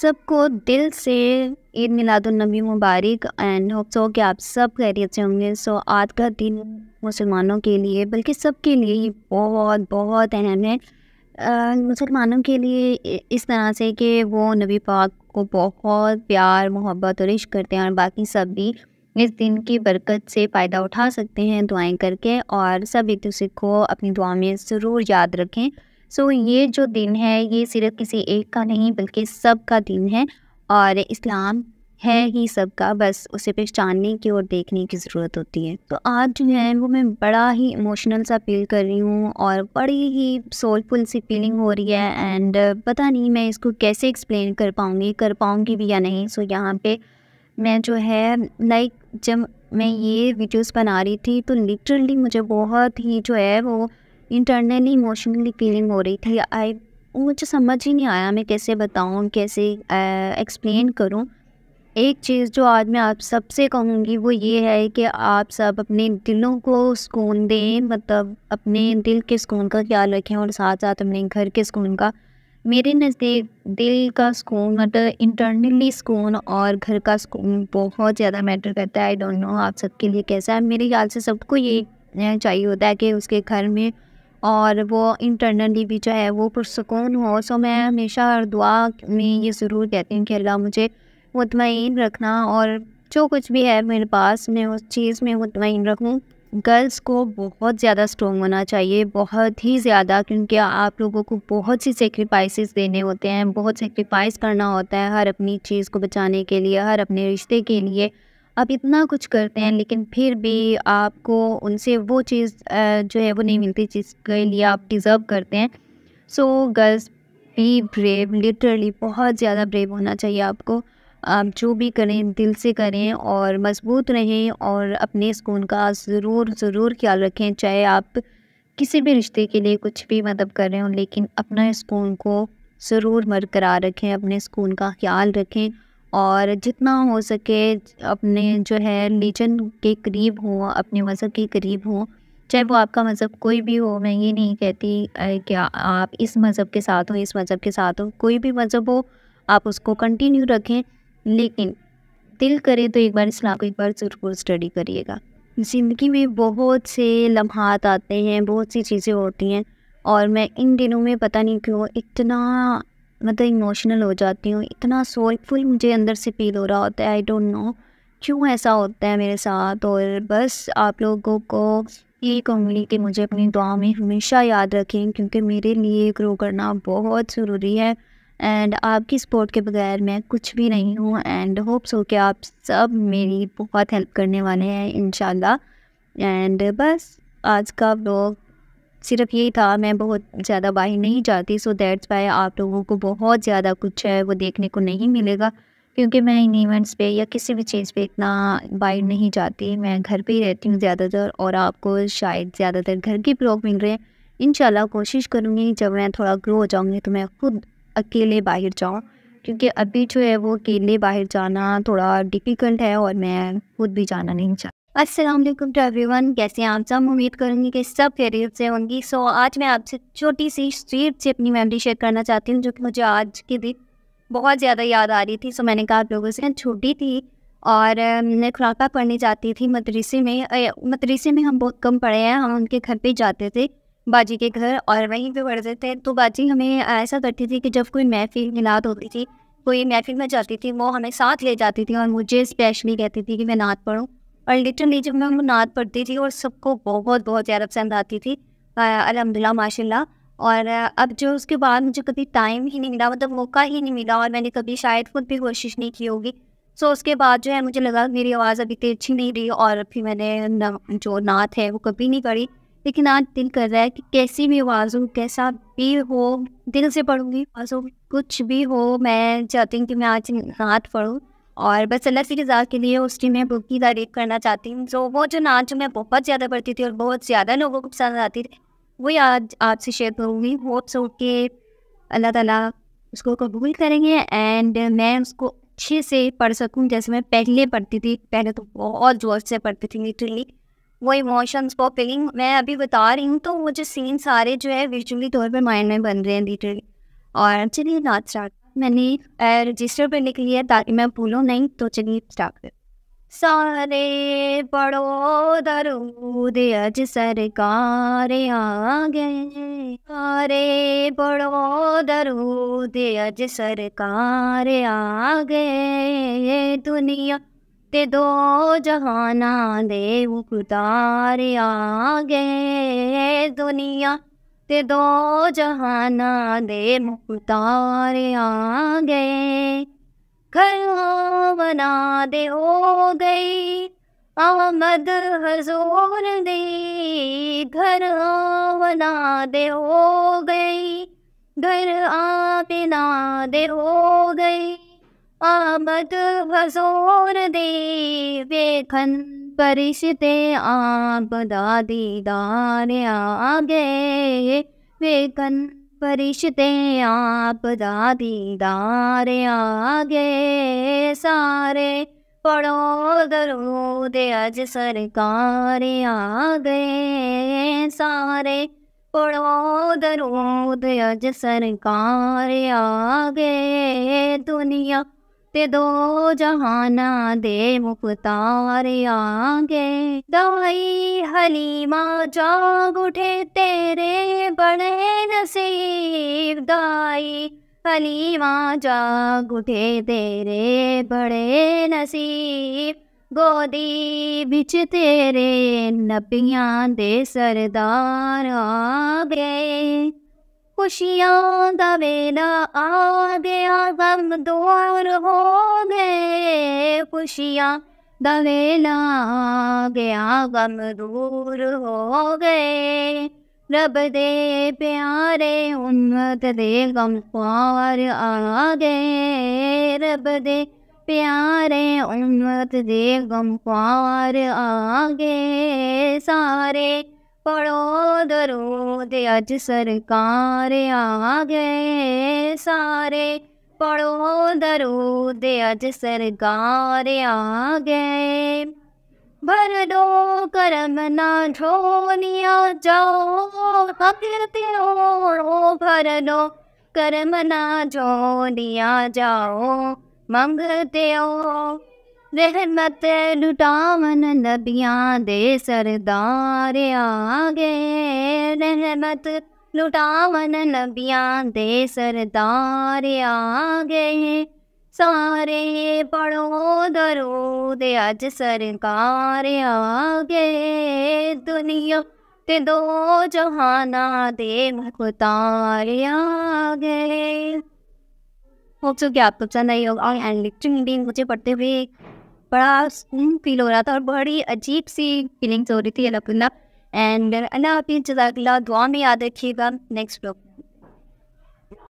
सबको दिल से ईद मिलादुलनबी मुबारक एंड होप सो कि आप सब खैरियत से होंगे सो आज का दिन मुसलमानों के लिए बल्कि सबके लिए ही बहुत बहुत अहम है मुसलमानों के लिए इस तरह से कि वो नबी पाक को बहुत प्यार मोहब्बत और इश्क करते हैं और बाकी सब भी इस दिन की बरकत से फ़ायदा उठा सकते हैं दुआएं करके और सब एक दूसरे को अपनी दुआ में ज़रूर याद रखें सो so, ये जो दिन है ये सिर्फ किसी एक का नहीं बल्कि सब का दिन है और इस्लाम है ही सबका बस उसे पहचानने की और देखने की ज़रूरत होती है तो आज जो है वो मैं बड़ा ही इमोशनल सा फील कर रही हूँ और बड़ी ही सोलफुल सी फीलिंग हो रही है एंड पता नहीं मैं इसको कैसे एक्सप्लेन कर पाऊँगी कर पाऊँगी भी या नहीं सो यहाँ पे मैं जो है लाइक जब मैं ये वीडियोस बना रही थी तो लिटरली मुझे बहुत ही जो है वो इंटरनली इमोशनली फीलिंग हो रही थी आई मुझे समझ ही नहीं आया मैं कैसे बताऊँ कैसे एक्सप्लेन हम्म। करूँ एक चीज़ जो आज मैं आप सबसे कहूँगी वो ये है कि आप सब अपने दिलों को सुकून दें मतलब अपने हम्म। दिल के सुकून का ख्याल रखें और साथ साथ अपने घर के सुकून का मेरे नज़दीक दिल का सुकून मतलब इंटरनली सुकून और घर का सुकून बहुत ज़्यादा मैटर करता है आई डोंट नो आप सबके लिए कैसा है मेरे ख्याल से सबको ये चाहिए होता है कि उसके घर में और वो इंटरनली भी जो है वो पुरसकून हो सो मैं हमेशा हर दुआ में ये ज़रूर कहती हूँ कि अल्लाह मुझे मुतमिन रखना और जो कुछ भी है मेरे पास मैं उस चीज़ में मुतमिन रखूँ गर्ल्स को बहुत ज़्यादा स्ट्रॉन्ग होना चाहिए बहुत ही ज़्यादा क्योंकि आप लोगों को बहुत सी सेक्रीफाइस देने होते हैं बहुत सेक्रीफाइस करना होता है हर अपनी चीज़ को बचाने के लिए हर अपने रिश्ते के लिए आप इतना कुछ करते हैं लेकिन फिर भी हम्म। आपको उनसे वो चीज़ जो है वो नहीं हम्म। मिलती जिसके लिए आप डिज़र्व करते हैं so girls be brave literally बहुत ज़्यादा ब्रेव होना चाहिए आपको आप जो भी करें दिल से करें और मजबूत रहें और अपने सुकून का ज़रूर ज़रूर ख्याल रखें चाहे आप किसी भी रिश्ते के लिए कुछ भी मदद कर रहे हो लेकिन अपना सुकून को ज़रूर बरकरार रखें अपने सुकून का ख्याल रखें और जितना हो सके अपने हम्म। जो है रिलीजन के करीब हो अपने मज़हब के करीब हो चाहे वो आपका मज़हब कोई भी हो मैं ये नहीं कहती कि आप इस मज़हब के साथ हो इस मज़हब के साथ हो कोई भी मज़हब हो आप उसको कंटिन्यू रखें लेकिन दिल करे तो एक बार इस्लाम को एक बार ज़रूर स्टडी करिएगा ज़िंदगी में बहुत से लम्हात आते हैं बहुत सी चीज़ें होती हैं और मैं इन दिनों में पता नहीं क्यों इतना मतलब इमोशनल हो जाती हूँ इतना सोलफुल मुझे अंदर से फील हो रहा होता है आई डोंट नो क्यों ऐसा होता है मेरे साथ और बस आप लोगों को ये कहूँगी कि मुझे अपनी दुआ में हमेशा याद रखें क्योंकि मेरे लिए ग्रो करना बहुत ज़रूरी है एंड आपकी सपोर्ट के बगैर मैं कुछ भी नहीं हूँ एंड होप्स हो कि आप सब मेरी बहुत हेल्प करने वाले हैं इन एंड बस आज का ब्लॉग सिर्फ यही था मैं बहुत ज़्यादा बाहर नहीं जाती सो दैट्स वाई आप लोगों को बहुत ज़्यादा कुछ है वो देखने को नहीं मिलेगा क्योंकि मैं इन इवेंट्स पे या किसी भी चीज़ पे इतना बाहर नहीं जाती मैं घर पे ही रहती हूँ ज़्यादातर और आपको शायद ज़्यादातर घर के ब्लॉग मिल रहे हैं इन कोशिश करूँगी जब मैं थोड़ा ग्रो हो जाऊँगी तो मैं खुद अकेले बाहर जाऊँ क्योंकि अभी जो है वो अकेले बाहर जाना थोड़ा डिफ़िकल्ट है और मैं खुद भी जाना नहीं चाहती अस्सलाम वालेकुम टू एवरीवन कैसे हैं आप सब उम्मीद करूँगी कि सब खैरियत से होंगी सो so, आज मैं आपसे छोटी सी स्ट्रीट से अपनी मेमोरी शेयर करना चाहती हूँ जो कि मुझे आज के दिन बहुत ज़्यादा याद आ रही थी सो so, मैंने कहा आप लोगों से छोटी थी और मैं खुराका पढ़ने जाती थी मदरसे में मदरसे में हम बहुत कम पढ़े हैं हम उनके घर पर जाते थे बाजी के घर और वहीं पर पढ़ते थे तो बाजी हमें ऐसा करती थी कि जब कोई महफिल मिलाद होती थी कोई महफिल में जाती थी वो हमें साथ ले जाती थी और मुझे स्पेशली कहती थी कि मैं नात पढ़ूँ और लिटरली जब मैं नात पढ़ती थी और सबको बहुत बहुत ज़्यादा पसंद आती थी अलहमदिल्ला माशा और अब जो उसके बाद मुझे कभी टाइम ही नहीं मिला मतलब मौका ही नहीं मिला और मैंने कभी शायद खुद भी कोशिश नहीं की होगी सो so, उसके बाद जो है मुझे लगा मेरी आवाज़ अभी इतनी अच्छी नहीं रही और फिर मैंने न, जो नात है वो कभी नहीं पढ़ी लेकिन आज दिल कर रहा है कि कैसी भी आवाज़ हो कैसा भी हो दिल से पढ़ूंगी आवाज़ कुछ भी हो मैं चाहती हूँ कि मैं आज नात पढ़ूँ और बस अल्लाह की रजा के लिए उसकी मैं बुक की तारीफ करना चाहती हूँ जो वो जो नाच मैं बहुत ज़्यादा पढ़ती थी और बहुत ज़्यादा लोगों को पसंद आती थी वही आज आपसे शेयर करूँगी होप सो तो के अल्लाह ताला उसको कबूल करेंगे एंड मैं उसको अच्छे से पढ़ सकूँ जैसे मैं पहले पढ़ती थी पहले तो बहुत जोर से पढ़ती थी लिटरली वो इमोशंस वो फीलिंग मैं अभी बता रही हूँ तो वो जो सीन सारे जो है विजुअली तौर पर माइंड में बन रहे हैं लिटरली और चलिए नाच स्टार्ट मैंने रजिस्टर करने के लिए ताकि मैं भूलूँ नहीं तो चलिए स्टार्ट कर सारे पड़ो दरूद अज सरकार आ गए सारे पढ़ो दरूद अज सरकार आ गए दुनिया ते दो जहाना दे उतार आ गए दुनिया ते दो जहाना दे मुख्तार आ गए घर हो दे हो गई आमद हजूर दे घर हो बना दे हो गई घर आबिना दे हो गई आमद हजूर दे बेखन फरिश्ते आप दादीदार आ गए वे कन फरिश्ते आप दादीदार आ गए सारे पड़ो दरूद अज सरकार आ गए सारे पड़ो दरूद अज सरकार आ गए दुनिया ते दो जहाना दे मुख्तार आगे दवाई हलीमा जाग उठे तेरे बड़े नसीब दाई हलीमा जाग उठे तेरे बड़े नसीब गोदी बिच तेरे नबियां दे सरदार आ गए खुशियों का आ गया गम दूर हो गए खुशियाँ दवेला आ गया गम दूर हो गए रब दे प्यारे उम्मत दे गम पार आ गए रब दे प्यारे उम्मत दे गम पार आ गए सारे पड़ो दरूद अज सरकार आ गए सारे पढ़ो दरूद अज सरकार आ गए भर दो करम ना ढोलिया जाओ भगते हो भर दो करम ना झोलिया जाओ मंगते हो रहमत लुटावन नबियाँ दे सरदार गए रहमत लुटावन नबियाँ दे सरदार गए सारे पढ़ो दरूद अज सरकार गए दुनिया ते दो जहाना दे मुख्तार आगे होप सो कि आपको पसंद आई होगा और हैंड लिखी मुझे पढ़ते हुए बड़ा सुकून फील हो रहा था और बड़ी अजीब सी फीलिंग्स हो रही थी अलहमदिल्ला एंड अल्लाह हाफिज़ जजाकल्ला दुआ में याद रखिएगा नेक्स्ट ब्लॉग